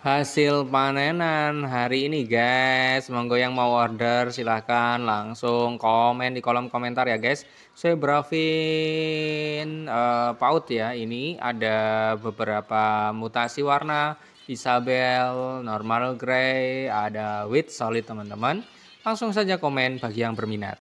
hasil panenan hari ini guys monggo yang mau order silahkan langsung komen di kolom komentar ya guys saya bravin uh, paut ya ini ada beberapa mutasi warna Isabel, normal grey, ada with solid teman-teman langsung saja komen bagi yang berminat